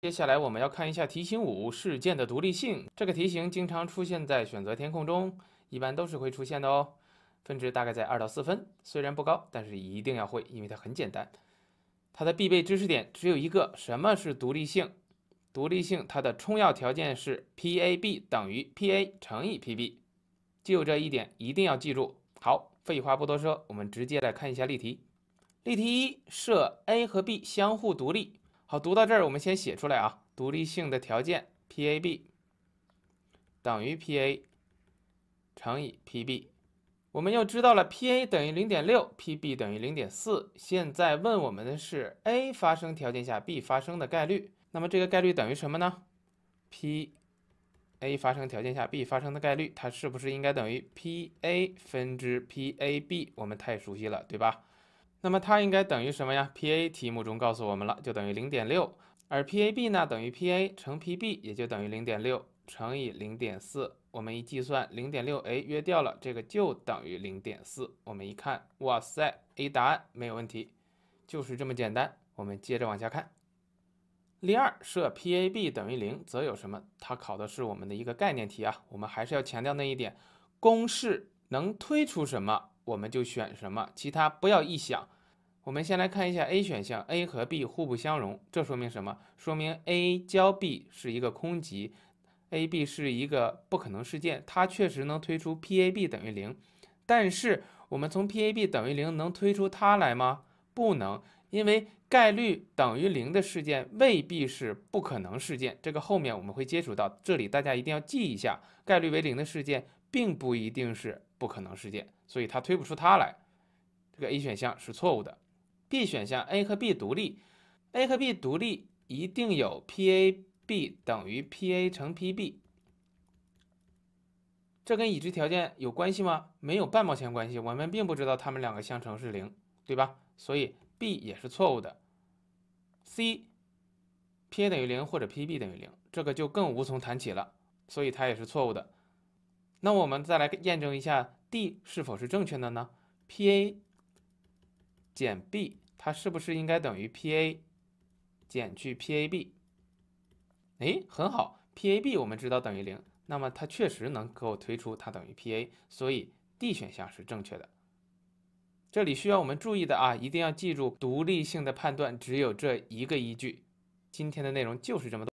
接下来我们要看一下题型五事件的独立性。这个题型经常出现在选择填空中，一般都是会出现的哦。分值大概在二到四分，虽然不高，但是一定要会，因为它很简单。它的必备知识点只有一个：什么是独立性？独立性它的充要条件是 P A B 等于 P A 乘以 P B，就这一点一定要记住。好，废话不多说，我们直接来看一下例题。例题一：设 A 和 B 相互独立。好，读到这儿，我们先写出来啊，独立性的条件 P A B 等于 P A 乘以 P B。我们又知道了 P A 等于零点六，P B 等于零点四。现在问我们的是 A 发生条件下 B 发生的概率，那么这个概率等于什么呢？P A 发生条件下 B 发生的概率，它是不是应该等于 P A 分之 P A B？我们太熟悉了，对吧？那么它应该等于什么呀？P A 题目中告诉我们了，就等于零点六，而 P A B 呢等于 P A 乘 P B，也就等于零点六乘以零点四。我们一计算，零点六哎约掉了，这个就等于零点四。我们一看，哇塞，A 答案没有问题，就是这么简单。我们接着往下看。例二，设 P A B 等于零，则有什么？它考的是我们的一个概念题啊。我们还是要强调那一点，公式能推出什么？我们就选什么，其他不要臆想。我们先来看一下 A 选项，A 和 B 互不相容，这说明什么？说明 A 交 B 是一个空集，A、B 是一个不可能事件。它确实能推出 P(A、B) 等于零，但是我们从 P(A、B) 等于零能推出它来吗？不能，因为概率等于零的事件未必是不可能事件。这个后面我们会接触到，这里大家一定要记一下，概率为零的事件。并不一定是不可能事件，所以它推不出它来，这个 A 选项是错误的。B 选项 A 和 B 独立，A 和 B 独立一定有 PAB 等于 PA 乘 PB，这跟已知条件有关系吗？没有半毛钱关系，我们并不知道它们两个相乘是零，对吧？所以 B 也是错误的。C，PA 等于零或者 PB 等于零，这个就更无从谈起了，所以它也是错误的。那我们再来验证一下 D 是否是正确的呢？P A 减 B 它是不是应该等于 P A 减去 P A B？哎，很好，P A B 我们知道等于零，那么它确实能够推出它等于 P A，所以 D 选项是正确的。这里需要我们注意的啊，一定要记住独立性的判断只有这一个依据。今天的内容就是这么多。